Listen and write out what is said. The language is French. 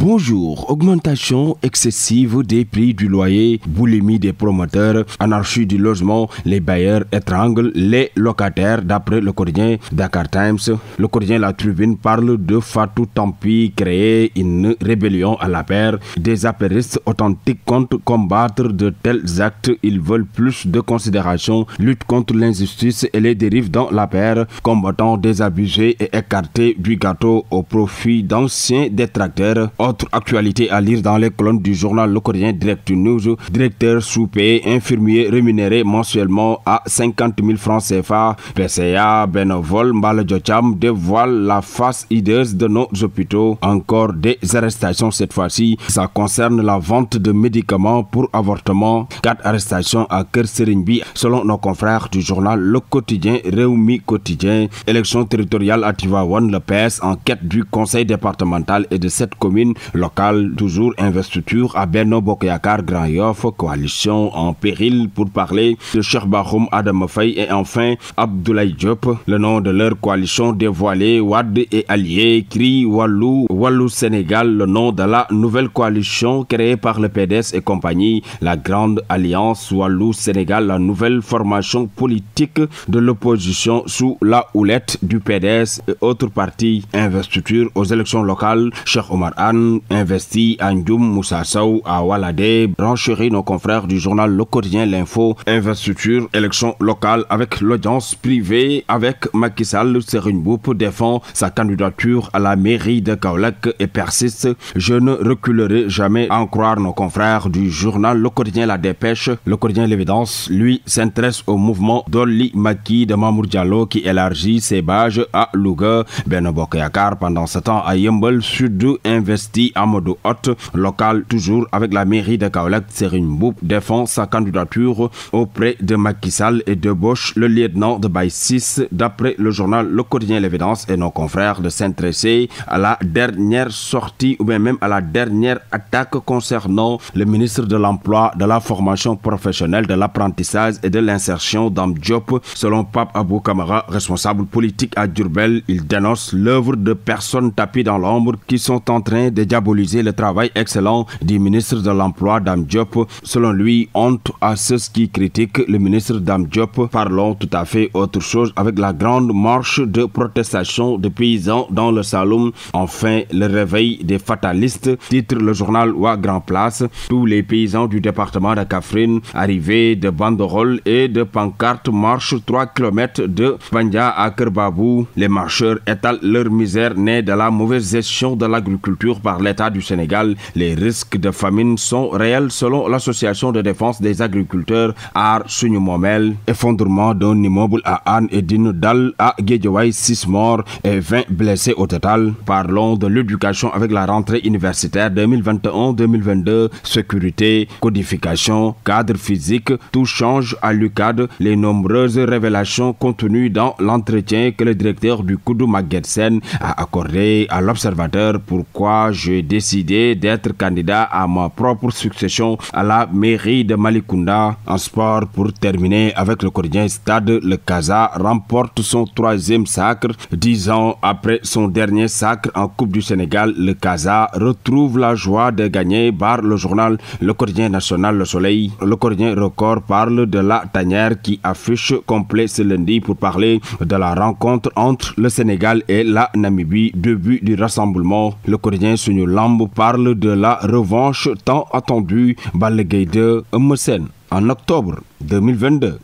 Bonjour, augmentation excessive des prix du loyer, boulimie des promoteurs, anarchie du logement, les bailleurs étranglent les locataires d'après le quotidien Dakar Times. Le quotidien La Tribune parle de Fatou Tampi créer une rébellion à la paire. Des apéristes authentiques comptent combattre de tels actes. Ils veulent plus de considération, lutte contre l'injustice et les dérives dans la paire, combattant désabusés et écartés du gâteau au profit d'anciens détracteurs autre actualité à lire dans les colonnes du journal Le Coréen Direct News. Directeur souper, payé infirmier rémunéré mensuellement à 50 000 francs CFA. PCA, bénévole, Mbale dévoile la face hideuse de nos hôpitaux. Encore des arrestations cette fois-ci. Ça concerne la vente de médicaments pour avortement. Quatre arrestations à Kerserimbi, selon nos confrères du journal Le Quotidien, Réumi Quotidien. Élection territoriale à tivawan le PS enquête du conseil départemental et de cette commune Local, toujours investiture à Beno Bokyakar Grand coalition en péril pour parler de Cheikh Bahoum Adam Faye et enfin Abdoulaye Diop. Le nom de leur coalition dévoilée, Wad et allié cri Wallou, Wallou Sénégal, le nom de la nouvelle coalition créée par le PDS et compagnie, la Grande Alliance Wallou Sénégal, la nouvelle formation politique de l'opposition sous la houlette du PDS et autres partis investiture aux élections locales. Cheikh Omar Anne investi à Moussa Sow à walade renchérit nos confrères du journal Le Quotidien L'Info, investiture, élection locale avec l'audience privée, avec Macky Sall, pour défend sa candidature à la mairie de Kaolek et persiste. Je ne reculerai jamais en croire nos confrères du journal Le Quotidien La Dépêche. Le Quotidien L'Évidence, lui, s'intéresse au mouvement d'Oli Maki de Mamour Diallo qui élargit ses bages à Louga. Benobo pendant ce temps, à Yembol Sud investi à Amadou Hot, local toujours avec la mairie de Kaolek Serine Boub défend sa candidature auprès de Macky Sall et de Bosch, le lieutenant de 6. d'après le journal Le Quotidien L'Évidence et nos confrères de saint s'intéresser à la dernière sortie ou même à la dernière attaque concernant le ministre de l'Emploi, de la formation professionnelle, de l'apprentissage et de l'insertion dans job, Selon Pape Abou Kamara, responsable politique à Durbel, il dénonce l'œuvre de personnes tapies dans l'ombre qui sont en train de diaboliser le travail excellent du ministre de l'Emploi, Dame Diop. Selon lui, honte à ceux qui critiquent le ministre Dame Diop. Parlons tout à fait autre chose avec la grande marche de protestation des paysans dans le Saloum. Enfin, le réveil des fatalistes, titre le journal Wa Grand Place. Tous les paysans du département de Kafrine arrivés de banderoles et de pancartes marchent 3 km de Bandia à Kerbabou. Les marcheurs étalent leur misère née de la mauvaise gestion de l'agriculture par l'État du Sénégal. Les risques de famine sont réels selon l'Association de défense des agriculteurs Art Momel Effondrement d'un immeuble à Anne et d'une à Guédiouaï, 6 morts et 20 blessés au total. Parlons de l'éducation avec la rentrée universitaire 2021-2022, sécurité, codification, cadre physique, tout change à l'UCAD. Les nombreuses révélations contenues dans l'entretien que le directeur du Koudou Maguetsen a accordé à l'observateur. Pourquoi je j'ai décidé d'être candidat à ma propre succession à la mairie de Malikunda. En sport, pour terminer avec le quotidien Stade, le Casa remporte son troisième sacre. Dix ans après son dernier sacre en Coupe du Sénégal, le Casa retrouve la joie de gagner par le journal Le Quotidien National Le Soleil. Le Quotidien Record parle de la tanière qui affiche complet ce lundi pour parler de la rencontre entre le Sénégal et la Namibie, début du rassemblement. Le Quotidien se Lambe parle de la revanche tant attendue par le en octobre 2022.